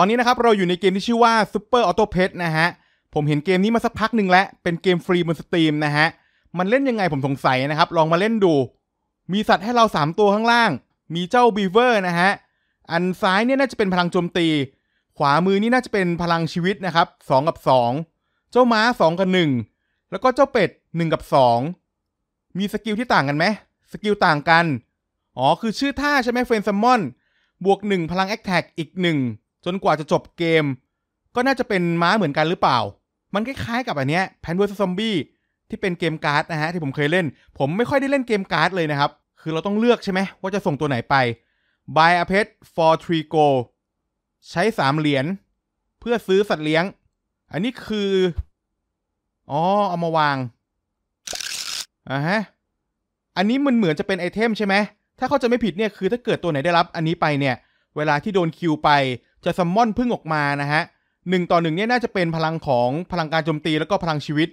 ตอนนี้นะครับ เราอยู่ในเกมที่ชื่อว่า Super Auto Pet นะฮะ ผมเห็นเกมนี้มาสักพักหนึ่งแล้ว เป็นเกมฟรีบนสตรีมนะฮะ มันเล่นยังไงผมสงสัยนะครับ ลองมาเล่นดู มีสัตว์ให้เรา 3 ตัวข้างล่าง มีเจ้าบีเวอร์นะฮะ อันซ้ายเนี่ยน่าจะเป็นพลังโจมตี ขวามือนี่น่าจะเป็นพลังชีวิตนะครับ 2 กับ 2 เจ้าม้า2 กับ 1 แล้วก็เจ้าเป็ด1 กับ 2 มีสกิลที่ต่างกันไหมสกิลต่างกัน อ๋อ คือชื่อท่าใช่ไหมเฟรนซัมมอนบวก1พลังแอคแท็กอีก1จนกว่าจะจบเกม ก็น่าจะเป็นม้าเหมือนกันหรือเปล่า มันคล้ายๆกับอันเนี้ยแพนเวอร์ซอมบี้ที่เป็นเกมการ์ดนะฮะ ที่ผมเคยเล่น ผมไม่ค่อยได้เล่นเกมการ์ดเลยนะครับ คือเราต้องเลือกใช่ไหมว่าจะส่งตัวไหนไป buy a pet for three go ใช้สามเหรียญเพื่อซื้อสัตว์เลี้ยง อันนี้คือ อ๋อเอามาวางอ่ะฮะอันนี้มันเหมือนจะเป็นไอเทมใช่ไหมถ้าเขาจะไม่ผิดเนี่ยคือถ้าเกิดตัวไหนได้รับ อันนี้ไปเนี่ยเวลาที่โดนคิวไปจะซัมมอนพึ่งออกมานะฮะหนึ่งต่อหนึ่งเนี่ยน่าจะเป็นพลังของพลังการโจมตีแล้วก็พลังชีวิต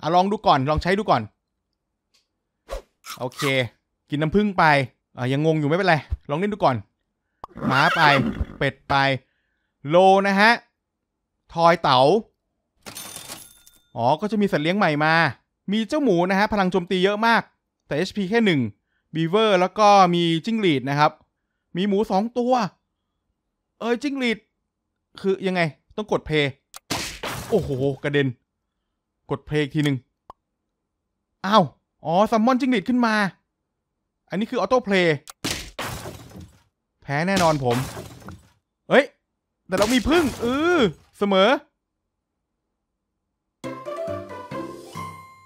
อ่ะลองดูก่อน ลองใช้ดูก่อน โอเค กินน้ำพึ่งไปอ่ะยังงงอยู่ไม่เป็นไร ลองเล่นดูก่อน หมาไป เป็ดไป โล นะฮะ ทอยเตา๋าอ๋อ ก็จะมีสัตว์เลี้ยงใหม่มา มีเจ้าหมูนะฮะพลังโจมตีเยอะมาก แต่ HP แค่หนึ่งบีเวอร์แล้วก็มีจิ้งหรีดนะครับมีหมูสองตัวเอ้ยจิ้งหรีดคือยังไงต้องกดเพย์โอ้โห กระเด็น กดเพลงทีหนึ่งอ้าว อ๋อ ซัมมอนจิ้งหรีดขึ้นมา อันนี้คือออโต้เพลย์แพ้แน่นอนผมเฮ้ยแต่เรามีพึ่งเออเสมอ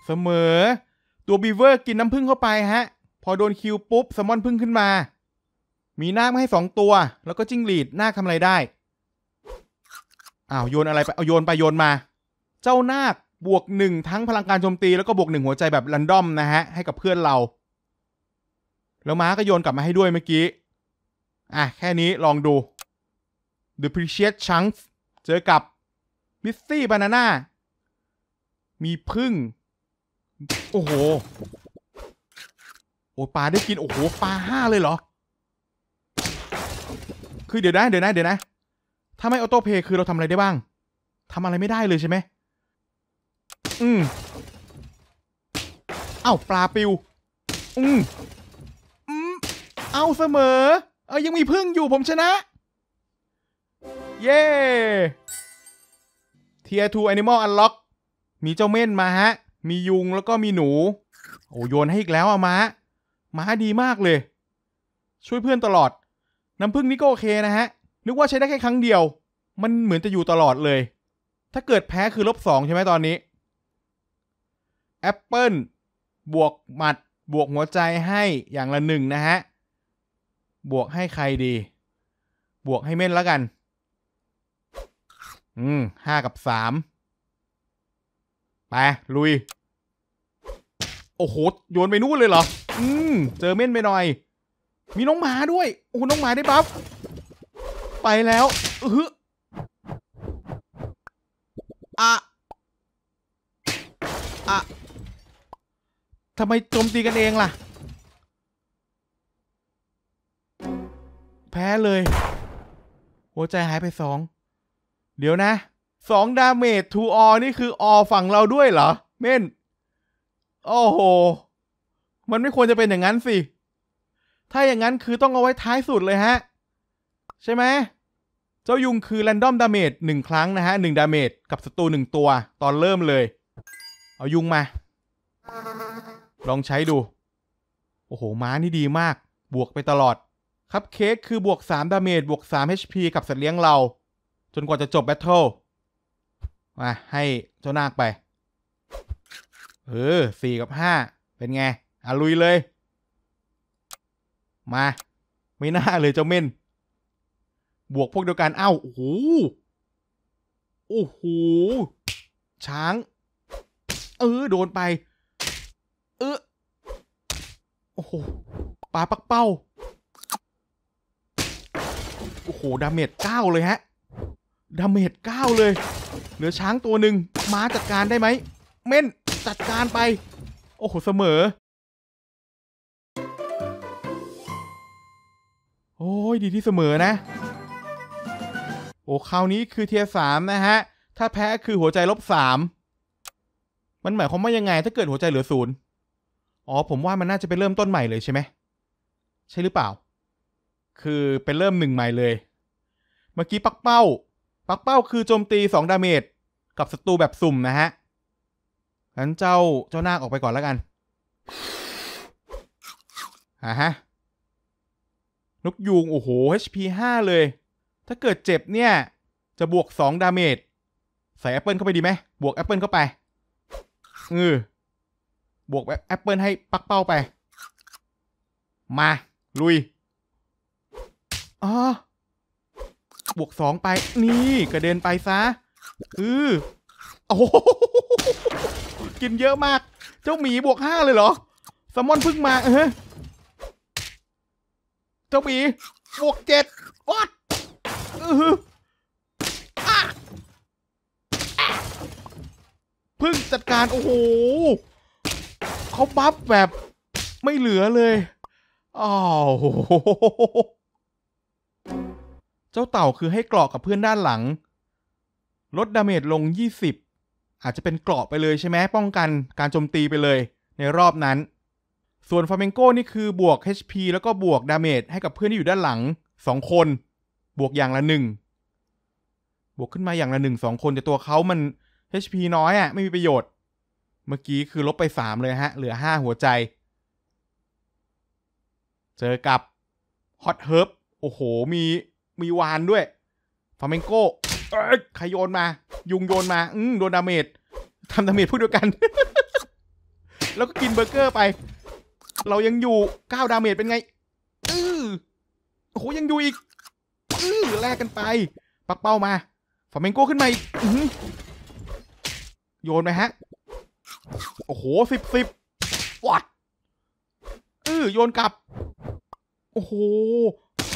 เสมอ ตัวบีเวอร์กินน้ำพึ่งเข้าไปฮะ พอโดนคิวปุ๊บ ซัมมอนพึ่งขึ้นมามีนาคมาให้สองตัว แล้วก็จิ้งหรีด นาคทำอะไรได้ อ้าวโยนอะไรไปเอาโยนไปโยนมา เจ้านาคบวกหนึ่งทั้งพลังการโจมตีแล้วก็บวกหนึ่งหัวใจแบบรันดอมนะฮะ ให้กับเพื่อนเรา แล้วม้าก็โยนกลับมาให้ด้วยเมื่อกี้ อ่ะ แค่นี้ลองดู The Precious Chunks เจอกับ Missy Banana มีพึ่ง โอ้โห โอ้ปลาได้กินโอ้โห ปลาห้าเลยเหรอคือเดี๋ยวนะเดี๋ยวนะเดี๋ยวนะถ้าไม่ออโต้เพย์คือเราทำอะไรได้บ้าง ทำอะไรไม่ได้เลยใช่ไหมอืมเอ้าปลาปิว อืมอืมเอาเสมอ เอ้ยังมีพึ่งอยู่ผมชนะ เย่เทียทูแอนิมอลอันล็อกมีเจ้าเม่นมาฮะ มียุงแล้วก็มีหนู โอ้โยนให้อีกแล้วอะมา้า ม้าดีมากเลย ช่วยเพื่อนตลอดน้ำผึ้งนี่ก็โอเคนะฮะ นึกว่าใช้ได้แค่ครั้งเดียว มันเหมือนจะอยู่ตลอดเลย ถ้าเกิดแพ้คือลบสองใช่ไหมตอนนี้แอปเปิลบวกหมัดบวกหัวใจให้อย่างละหนึ่งนะฮะ บวกให้ใครดี บวกให้เม่นแล้วกัน อืมห้ากับสามไปลุย โอ้โห โยนไปนู่นเลยเหรออืมเจอเม่นไปหน่อยมีน้องหมาด้วย โอ้ น้องหมาได้บัฟไปแล้วเอออะอะทำไมโจมตีกันเองล่ะ แพ้เลย หัวใจหายไปสอง เดี๋ยวนะ สองดาเมจทูออนี่คือออฝั่งเราด้วยเหรอ เม่นโอ้โห มันไม่ควรจะเป็นอย่างนั้นสิถ้าอย่างนั้นคือต้องเอาไว้ท้ายสุดเลยฮะ ใช่ไหม เจ้ายุงคือแรนดอมดาเมจหนึ่งครั้งนะฮะหนึ่งดาเมจกับศัตรูหนึ่งตัว ตอนเริ่มเลย เอายุงมา ลองใช้ดู โอ้โหม้านี่ดีมาก บวกไปตลอด ครับเค้กคือบวก3ดาเมจบวก 3 HP กับสัตว์เลี้ยงเรา จนกว่าจะจบแบทเทิลมาให้เจ้านาคไปเออสี่กับห้าเป็นไงอ่ะลุยเลยมาไม่น่าเลยเจ้าเม่นบวกพวกเดียวกันอ้าวโอ้โหโอ้โห ช้าง เออโดนไปเออโอ้โหปลาปักเป้าโอ้โห ดาเมจเก้าเลยฮะ ดาเมจเก้าเลย เหลือช้างตัวหนึ่งม้าจัดการได้ไหม เม่นจัดการไป โอ้โห เสมอโอ้ยดีที่เสมอนะ โอ้คราวนี้คือเทียสามนะฮะ ถ้าแพ้คือหัวใจลบสามมันหมายความว่ายังไงถ้าเกิดหัวใจเหลือศูนย์อ๋อผมว่ามันน่าจะไปเริ่มต้นใหม่เลยใช่ไหมใช่หรือเปล่า คือเป็นเริ่มหนึ่งใหม่เลย เมื่อกี้ปักเป้า ปักเป้าคือโจมตีสองดาเมจกับศัตรูแบบสุ่มนะฮะงั้นเจ้าเจ้านาคออกไปก่อนแล้วกันอ่าฮะนกยูงโอ้โห HP 5 เลย ถ้าเกิดเจ็บเนี่ย จะบวก2ดาเมจใส่แอปเปิลเข้าไปดีไหมบวกแอปเปิลเข้าไปเออบวกแอปเปิลให้ปักเป้าไป มา ลุยอ๋อบวกสองไปนี่ กระเด็นไปซะอือโอ้โหกินเยอะมาก เจ้าหมีบวกห้าเลยเหรอสมอนพึ่งมาเออเจ้าหมีบวกเจ็ดวัดพึ่งจัดการ โอ้โห เขาบัฟแบบไม่เหลือเลยอ้าวเจ้าเต่าคือให้เกราะกับเพื่อนด้านหลัง ลดดาเมจลง 20 อาจจะเป็นเกราะไปเลยใช่ไหมป้องกัน การโจมตีไปเลยในรอบนั้นส่วนฟาเมงโก้นี่คือบวก HP แล้วก็บวกดาเมจให้กับเพื่อนที่อยู่ด้านหลังสองคน บวกอย่างละหนึ่ง บวกขึ้นมาอย่างละหนึ่งสองคน แต่ตัวเขามัน HP น้อยอะ่ะ ไม่มีประโยชน์ เมื่อกี้คือลบไปสามเลยฮะ เหลือห้าหัวใจ เจอกับฮอตเฮิร์บโอ้โหมีมีวานด้วยฟาเมงโก้ใครโยนมา ยุงโยนมาอืโดนดาเมจทำดาเมจพูดเดียวกัน แล้วก็กินเบอร์เกอร์ไปเรายังอยู่เก้าดาเมจเป็นไง อือโอ้โหยังอยู่อีก อือแลกกันไป ปักเป้ามาฟาเมงโก้ขึ้นมาอีกโยนไหมฮะ โอ้โหสิบสิบวัดอือโยนกลับ โอ้โห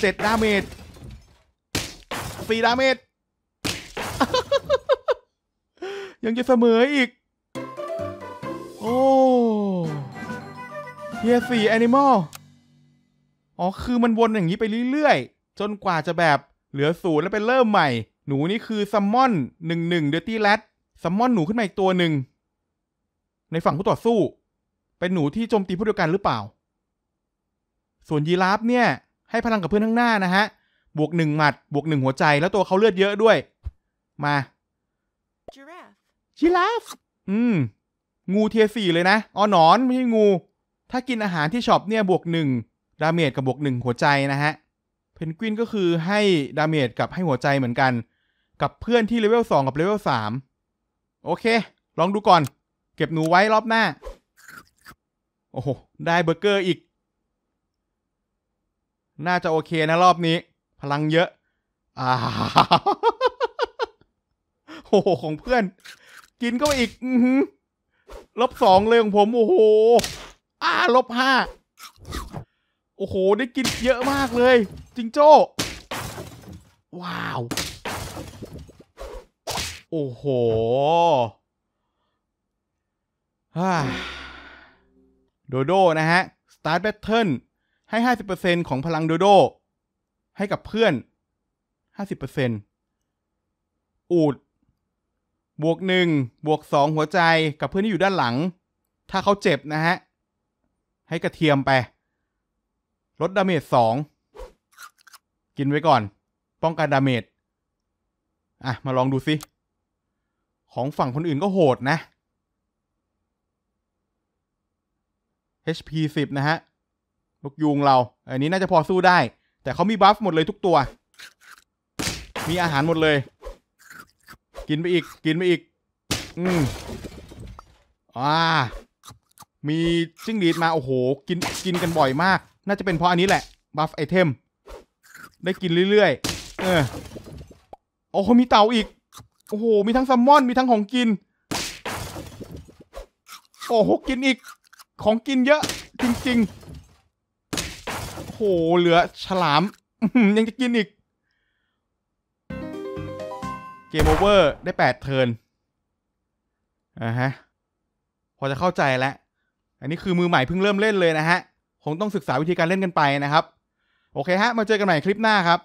เจ็ดดาเมจสี่ดาเมจ ยังจะเสมออีก โอ้เทียสี่แอนิมอล อ๋อ คือมันวนอย่างนี้ไปเรื่อยๆ จนกว่าจะแบบ เหลือศูนย์แล้วไปเริ่มใหม่ หนูนี่คือซัมมอนหนึ่งหนึ่งเดอร์ตี้แรดซัมมอนหนูขึ้นมาอีกตัวหนึ่งในฝั่งผู้ต่อสู้ เป็นหนูที่โจมตีผู้เดียวกันหรือเปล่า ส่วนยีราฟเนี่ย ให้พลังกับเพื่อนข้างหน้านะฮะ บวกหนึ่งหมัด บวกหนึ่งหัวใจ แล้วตัวเขาเลือดเยอะด้วย มายิราฟอืม งูเทียสี่เลยนะอ๋อหนอนไม่ใช่งูถ้ากินอาหารที่ช็อปเนี่ยบวกหนึ่งดาเมจกับบวกหนึ่งหัวใจนะฮะ เพนกวินก็คือให้ดาเมจกับให้หัวใจเหมือนกัน กับเพื่อนที่เลเวล 2 กับเลเวล 3 โอเค ลองดูก่อน เก็บหนูไว้รอบหน้าโอ้โห ได้เบอร์เกอร์อีก น่าจะโอเคนะรอบนี้ พลังเยอะ อ่าโอ้โหของเพื่อน กินก็อีกอือแลบสองเลยของผม โอ้โหาลบห้า โอ้โห ได้กินเยอะมากเลยจิงโจ้ว้าว โอ้โหโดโดนะฮะสตาร์ทแบทเทิลให้ 50%ของพลังโดโด ให้กับเพื่อน 50%อูด บวก1บวก2หัวใจกับเพื่อนที่อยู่ด้านหลัง ถ้าเขาเจ็บนะฮะให้กระเทียมไป ลดดาเมจสอง กินไว้ก่อน ป้องกันดาเมจอ่ะ มาลองดูสิของฝั่งคนอื่นก็โหดนะ HP 10นะฮะลูกยุงเรา อันนี้น่าจะพอสู้ได้ แต่เขามีบัฟหมดเลยทุกตัว มีอาหารหมดเลย กินไปอีก กินไปอีก อืมอ่ามีจิ้งหรีดมาโอ้โหกินกินกันบ่อยมาก น่าจะเป็นเพราะอันนี้แหละบัฟไอเทม ได้กินเรื่อยๆเออโอ้โหมีเต่าอีก โอ้โห มีทั้งแซลมอนมีทั้งของกิน โอ้โห กินอีก ของกินเยอะ จริงๆโอ้โหเหลือฉลามยังจะกินอีกเกมโอเวอร์ได้แปดเทิร์นอ่าฮะพอจะเข้าใจแล้วอันนี้คือมือใหม่เพิ่งเริ่มเล่นเลยนะฮะ คงต้องศึกษาวิธีการเล่นกันไปนะครับ โอเคฮะ มาเจอกันใหม่คลิปหน้าครับ